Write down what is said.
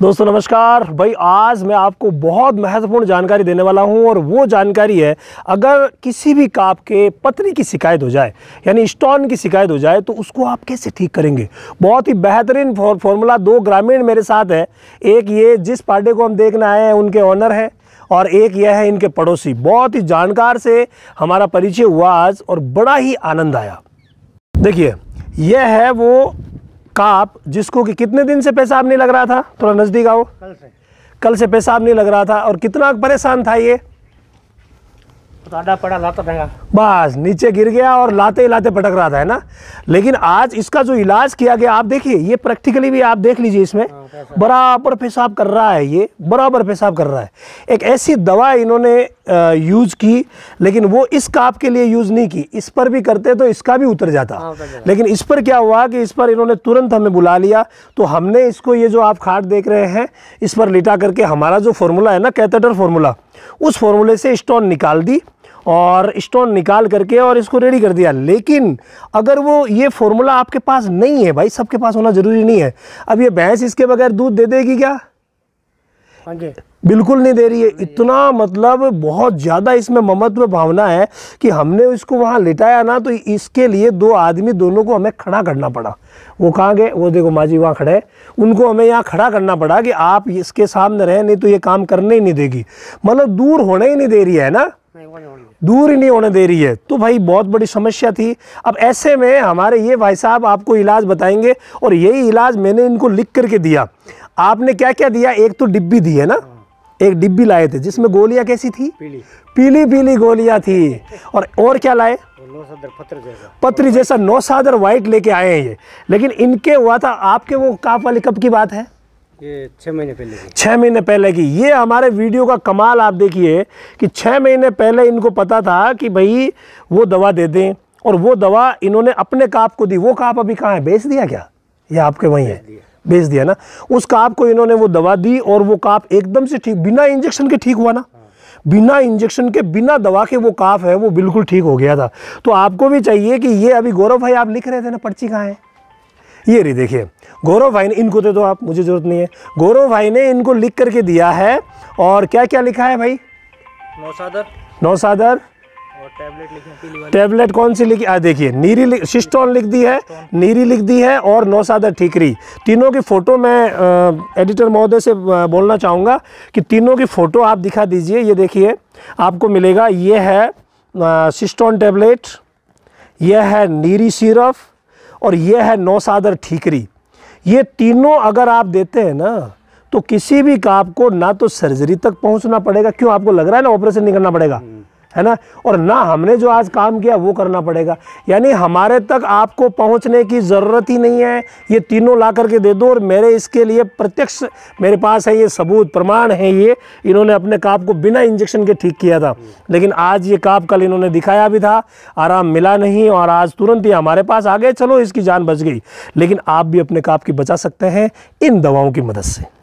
दोस्तों नमस्कार भाई आज मैं आपको बहुत महत्वपूर्ण जानकारी देने वाला हूं और वो जानकारी है अगर किसी भी काप के पत्नी की शिकायत हो जाए यानी स्टोन की शिकायत हो जाए तो उसको आप कैसे ठीक करेंगे बहुत ही बेहतरीन फॉर्मूला दो ग्रामीण मेरे साथ है एक ये जिस पार्टी को हम देखने आए हैं उनके ऑनर हैं और एक यह है इनके पड़ोसी बहुत ही जानकार से हमारा परिचय हुआ आज और बड़ा ही आनंद आया देखिए यह है वो काप जिसको कि कितने दिन से पेशाब नहीं लग रहा था थोड़ा नज़दीक आओ कल से कल से पेशाब नहीं लग रहा था और कितना परेशान था ये बस नीचे गिर गया और लाते ही लाते पटक रहा था है ना लेकिन आज इसका जो इलाज किया गया आप देखिए ये प्रैक्टिकली भी आप देख लीजिए इसमें हाँ, बराबर पेशाब कर रहा है ये बराबर पेशाब कर रहा है एक ऐसी दवा इन्होंने यूज की लेकिन वो इस काप के लिए यूज नहीं की इस पर भी करते तो इसका भी हाँ, उतर जाता लेकिन इस पर क्या हुआ कि इस पर इन्होंने तुरंत हमें बुला लिया तो हमने इसको ये जो आप खाट देख रहे हैं इस पर लिटा करके हमारा जो फॉर्मूला है ना कैथेटर फॉर्मूला उस फॉर्मूले से स्टोन निकाल दी और स्टोन निकाल करके और इसको रेडी कर दिया लेकिन अगर वो ये फॉर्मूला आपके पास नहीं है भाई सबके पास होना ज़रूरी नहीं है अब ये भैंस इसके बगैर दूध दे देगी क्या हाँ बिल्कुल नहीं दे रही है इतना मतलब बहुत ज़्यादा इसमें ममत्व भावना है कि हमने इसको वहाँ लिटाया ना तो इसके लिए दो आदमी दोनों को हमें खड़ा करना पड़ा वो कहाँ गए वो देखो माँ जी वहाँ खड़े उनको हमें यहाँ खड़ा करना पड़ा कि आप इसके सामने रहें नहीं तो ये काम करने ही नहीं देगी मतलब दूर होने ही नहीं दे रही है ना दूर ही नहीं होने दे रही है तो भाई बहुत बड़ी समस्या थी अब ऐसे में हमारे ये भाई साहब आपको इलाज बताएंगे और यही इलाज मैंने इनको लिख करके दिया आपने क्या क्या दिया एक तो डिब्बी दी है ना एक डिब्बी लाए थे जिसमें गोलियां कैसी थी पीली पीली पीली गोलियां थी और और क्या लाए पत्र जैसा नौ सादर व्हाइट वाइट लेके आए हैं ये लेकिन इनके हुआ था आपके वो काफ वाले कब की बात है ये छः महीने पहले की छः महीने पहले की ये हमारे वीडियो का कमाल आप देखिए कि छः महीने पहले इनको पता था कि भाई वो दवा दे दें और वो दवा इन्होंने अपने काप को दी वो काप अभी कहाँ है बेच दिया क्या ये आपके वहीं है बेच दिया ना उस काप को इन्होंने वो दवा दी और वो काप एकदम से ठीक बिना इंजेक्शन के ठीक हुआ ना हाँ। बिना इंजेक्शन के बिना दवा के वो काफ है वो बिल्कुल ठीक हो गया था तो आपको भी चाहिए कि ये अभी गौरव भाई आप लिख रहे थे ना पर्ची कहाँ है ये रही देखिए गौरव भाई ने इनको दे दो आप मुझे ज़रूरत नहीं है गौरव भाई ने इनको लिख करके दिया है और क्या क्या लिखा है भाई नौसादर नौसादर टैबलेट, टैबलेट कौन सी लिखी देखिए नीरी लिख सिस्टोन लिख दी है नीरी लिख दी है और नौसादर ठीकरी तीनों की फ़ोटो मैं आ, एडिटर महोदय से बोलना चाहूँगा कि तीनों की फ़ोटो आप दिखा दीजिए ये देखिए आपको मिलेगा ये है सिस्टोन टैबलेट यह है नीरी सिरफ और ये है नौसादर ठीकरी ये तीनों अगर आप देते हैं ना तो किसी भी काम को ना तो सर्जरी तक पहुंचना पड़ेगा क्यों आपको लग रहा है ना ऑपरेशन नहीं करना पड़ेगा है ना और ना हमने जो आज काम किया वो करना पड़ेगा यानी हमारे तक आपको पहुंचने की ज़रूरत ही नहीं है ये तीनों ला करके दे दो और मेरे इसके लिए प्रत्यक्ष मेरे पास है ये सबूत प्रमाण है ये इन्होंने अपने काप को बिना इंजेक्शन के ठीक किया था लेकिन आज ये काप कल इन्होंने दिखाया भी था आराम मिला नहीं और आज तुरंत ही हमारे पास आ गए चलो इसकी जान बच गई लेकिन आप भी अपने काप की बचा सकते हैं इन दवाओं की मदद से